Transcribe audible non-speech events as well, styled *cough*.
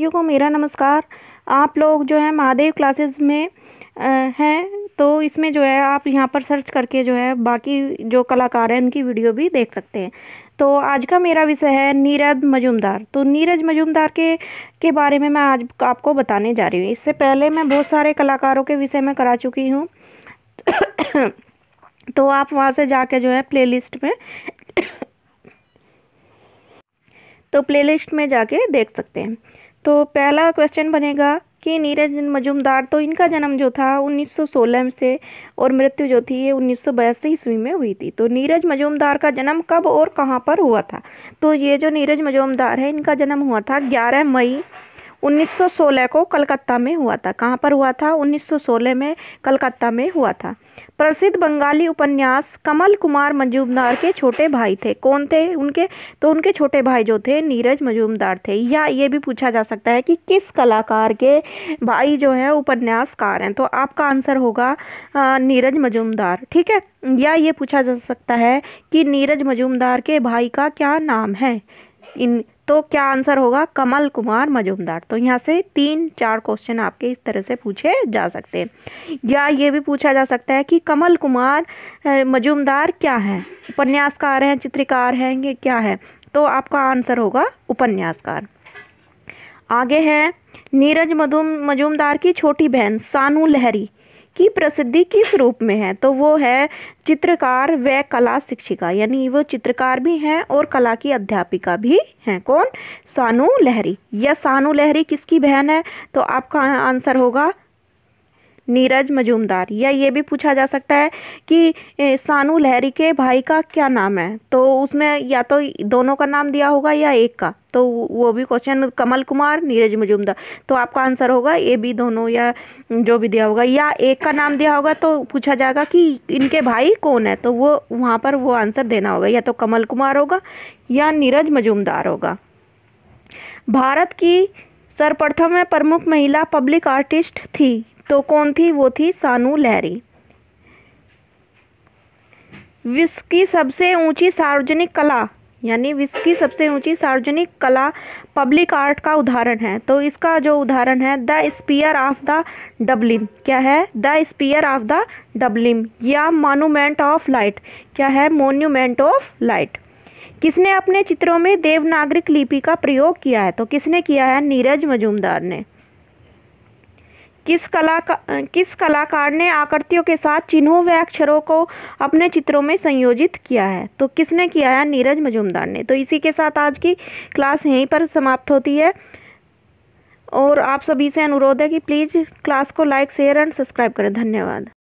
साथियों को मेरा नमस्कार आप लोग जो है महादेव क्लासेस में हैं तो इसमें जो है आप यहाँ पर सर्च करके जो है बाकी जो कलाकार हैं उनकी वीडियो भी देख सकते हैं तो आज का मेरा विषय है नीरज मजूमदार तो नीरज मजूमदार के के बारे में मैं आज आपको बताने जा रही हूँ इससे पहले मैं बहुत सारे कलाकारों के विषय में करा चुकी हूँ *coughs* तो आप वहाँ से जाके जो है प्ले में *coughs* तो प्लेलिस्ट में जाके देख सकते हैं तो पहला क्वेश्चन बनेगा कि नीरज मजुमदार तो इनका जन्म जो था 1916 से और मृत्यु जो थी ये उन्नीस ईस्वी में हुई थी तो नीरज मजुमदार का जन्म कब और कहाँ पर हुआ था तो ये जो नीरज मजुमदार है इनका जन्म हुआ था 11 मई 1916 को कलकत्ता में हुआ था कहाँ पर हुआ था 1916 में कलकत्ता में हुआ था प्रसिद्ध बंगाली उपन्यास कमल कुमार मजूमदार के छोटे भाई थे कौन थे उनके तो उनके छोटे भाई जो थे नीरज मजूमदार थे या ये भी पूछा जा सकता है कि किस कलाकार के भाई जो है उपन्यासकार हैं तो आपका आंसर होगा नीरज मजूमदार ठीक है या ये पूछा जा सकता है कि नीरज मजूमदार के भाई का क्या नाम है इन तो क्या आंसर होगा कमल कुमार मजूमदार तो यहाँ से तीन चार क्वेश्चन आपके इस तरह से पूछे जा सकते हैं या ये भी पूछा जा सकता है कि कमल कुमार मजुमदार क्या है उपन्यासकार हैं चित्रकार हैं ये क्या है तो आपका आंसर होगा उपन्यासकार आगे है नीरज मधुम मजूमदार की छोटी बहन सानू लहरी की प्रसिद्धि किस रूप में है तो वो है चित्रकार व कला शिक्षिका यानी वो चित्रकार भी हैं और कला की अध्यापिका भी हैं कौन सानू लहरी यह सानू लहरी किसकी बहन है तो आपका आंसर होगा नीरज मजूमदार या ये भी पूछा जा सकता है कि सानू लहरी के भाई का क्या नाम है तो उसमें या तो दोनों का नाम दिया होगा या एक का तो वो भी क्वेश्चन कमल कुमार नीरज मजूमदार तो आपका आंसर होगा ए बी दोनों या जो भी दिया होगा या एक का नाम दिया होगा तो पूछा जाएगा कि इनके भाई कौन है तो वो वहाँ पर वो आंसर देना होगा या तो कमल कुमार होगा या नीरज मजूमदार होगा भारत की सर्वप्रथम प्रमुख महिला पब्लिक आर्टिस्ट थी तो कौन थी वो थी सानू लहरी विश्व की सबसे ऊंची सार्वजनिक कला यानी विश्व की सबसे ऊंची सार्वजनिक कला पब्लिक आर्ट का उदाहरण है तो इसका जो उदाहरण है the spire of the Dublin क्या है the spire of the Dublin या मोन्यूमेंट ऑफ लाइट क्या है मोन्यूमेंट ऑफ लाइट किसने अपने चित्रों में देवनागरिक लिपि का प्रयोग किया है तो किसने किया है नीरज मजूमदार ने किस कला किस कलाकार ने आकृतियों के साथ चिन्हों व अक्षरों को अपने चित्रों में संयोजित किया है तो किसने किया है नीरज मजुमदार ने तो इसी के साथ आज की क्लास यहीं पर समाप्त होती है और आप सभी से अनुरोध है कि प्लीज़ क्लास को लाइक शेयर एंड सब्सक्राइब करें धन्यवाद